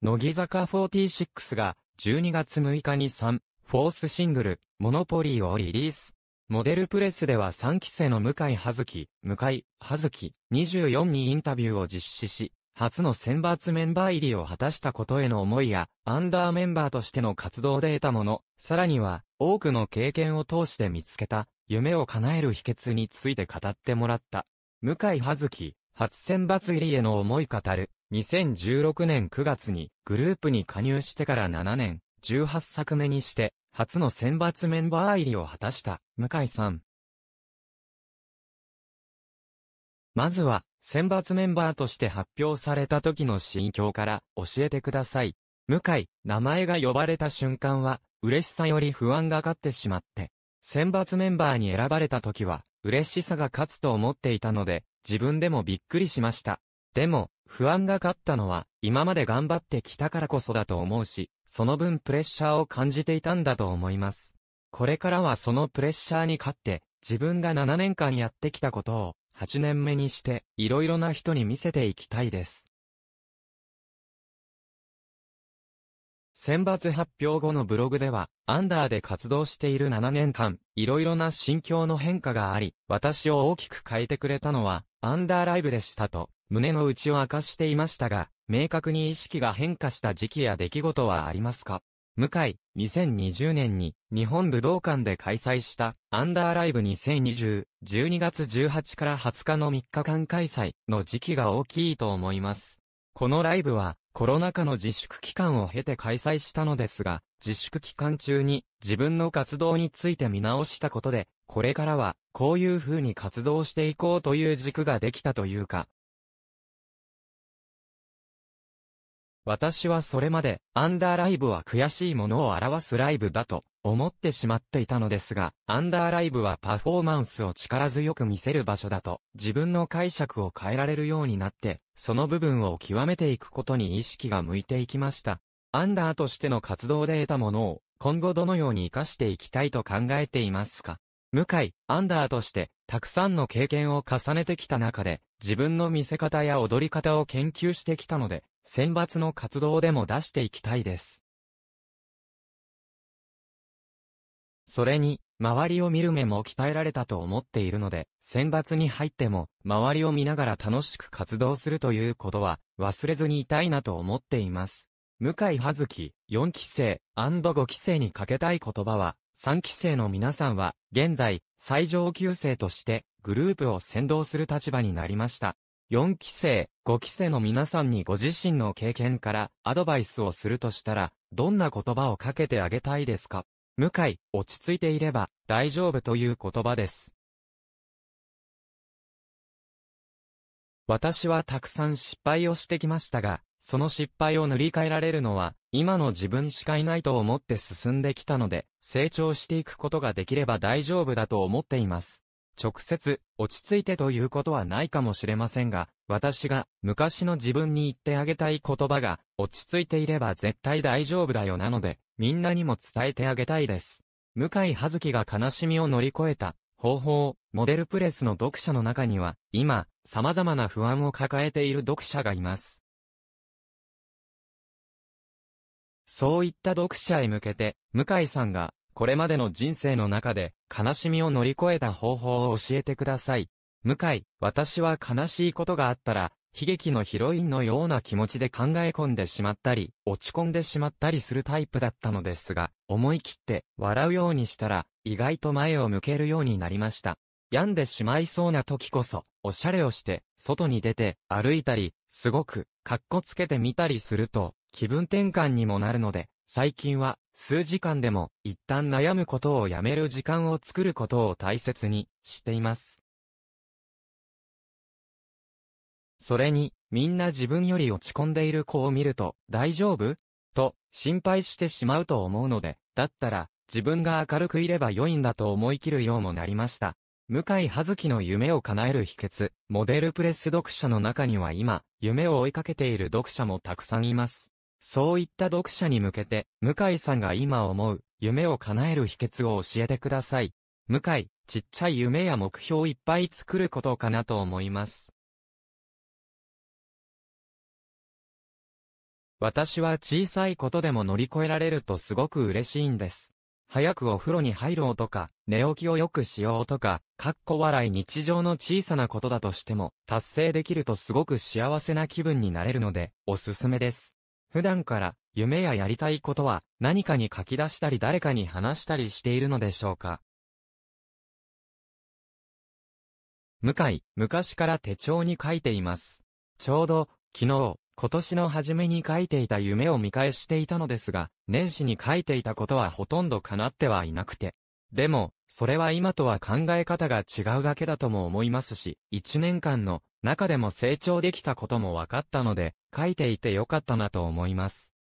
乃木坂46が12月6日に3、フォースシングル、モノポリーをリリース。モデルプレスでは3期生の向井葉月、向井葉月24にインタビューを実施し、初の選抜メンバー入りを果たしたことへの思いや、アンダーメンバーとしての活動で得たもの、さらには、多くの経験を通して見つけた、夢を叶える秘訣について語ってもらった。向井葉月、初選抜入りへの思い語る。2016年9月にグループに加入してから7年、18作目にして、初の選抜メンバー入りを果たした、向井さん。まずは、選抜メンバーとして発表された時の心境から教えてください。向井、名前が呼ばれた瞬間は、嬉しさより不安が勝ってしまって、選抜メンバーに選ばれた時は、嬉しさが勝つと思っていたので、自分でもびっくりしました。でも、不安が勝ったのは、今まで頑張ってきたからこそだと思うし、その分プレッシャーを感じていたんだと思います。これからはそのプレッシャーに勝って、自分が7年間やってきたことを、8年目にして、いろいろな人に見せていきたいです。選抜発表後のブログでは、アンダーで活動している7年間、いろいろな心境の変化があり、私を大きく変えてくれたのは、アンダーライブでしたと、胸の内を明かしていましたが、明確に意識が変化した時期や出来事はありますか向井、2020年に日本武道館で開催したアンダーライブ2020、12月18から20日の3日間開催の時期が大きいと思います。このライブはコロナ禍の自粛期間を経て開催したのですが、自粛期間中に自分の活動について見直したことで、これからはこういう風に活動していこうという軸ができたというか。私はそれまでアンダーライブは悔しいものを表すライブだと思ってしまっていたのですが、アンダーライブはパフォーマンスを力強く見せる場所だと、自分の解釈を変えられるようになって、その部分を極めていくことに意識が向いていきました。アンダーとしての活動で得たものを、今後どのように活かしていきたいと考えていますか向井、アンダーとして、たくさんの経験を重ねてきた中で、自分の見せ方や踊り方を研究してきたので、選抜の活動でも出していきたいです。それに、周りを見る目も鍛えられたと思っているので、選抜に入っても、周りを見ながら楽しく活動するということは、忘れずにいたいなと思っています。向井葉月、4期生、5期生にかけたい言葉は、3期生の皆さんは、現在、最上級生として、グループを先導する立場になりました。4期生、5期生の皆さんにご自身の経験からアドバイスをするとしたら、どんな言葉をかけてあげたいですか向井、落ち着いていれば、大丈夫という言葉です。私はたくさん失敗をしてきましたが、その失敗を塗り替えられるのは、今の自分しかいないと思って進んできたので、成長していくことができれば大丈夫だと思っています。直接、落ち着いてということはないかもしれませんが、私が昔の自分に言ってあげたい言葉が、落ち着いていれば絶対大丈夫だよなので、みんなにも伝えてあげたいです。向井葉月が悲しみを乗り越えた方法、モデルプレスの読者の中には、今、様々な不安を抱えている読者がいます。そういった読者へ向けて、向井さんが、これまでの人生の中で、悲しみを乗り越えた方法を教えてください。向井、私は悲しいことがあったら、悲劇のヒロインのような気持ちで考え込んでしまったり、落ち込んでしまったりするタイプだったのですが、思い切って笑うようにしたら、意外と前を向けるようになりました。病んでしまいそうな時こそ、おしゃれをして、外に出て、歩いたり、すごく、かっこつけてみたりすると、気分転換にもなるので、最近は、数時間でも、一旦悩むことをやめる時間を作ることを大切にしています。それに、みんな自分より落ち込んでいる子を見ると、大丈夫と、心配してしまうと思うので、だったら、自分が明るくいれば良いんだと思い切るようもなりました。向井葉月の夢を叶える秘訣、モデルプレス読者の中には今、夢を追いかけている読者もたくさんいます。そういった読者に向けて、向井さんが今思う、夢を叶える秘訣を教えてください。向井、ちっちゃい夢や目標いっぱい作ることかなと思います。私は小さいことでも乗り越えられるとすごく嬉しいんです。早くお風呂に入ろうとか、寝起きをよくしようとか、かっこ笑い日常の小さなことだとしても、達成できるとすごく幸せな気分になれるので、おすすめです。普段から、夢ややりたいことは、何かに書き出したり誰かに話したりしているのでしょうか。向井、昔から手帳に書いています。ちょうど、昨日、今年の初めに書いていた夢を見返していたのですが、年始に書いていたことはほとんど叶ってはいなくて。でも、それは今とは考え方が違うだけだとも思いますし、一年間の中でも成長できたことも分かったので、書いていてよかったなと思います。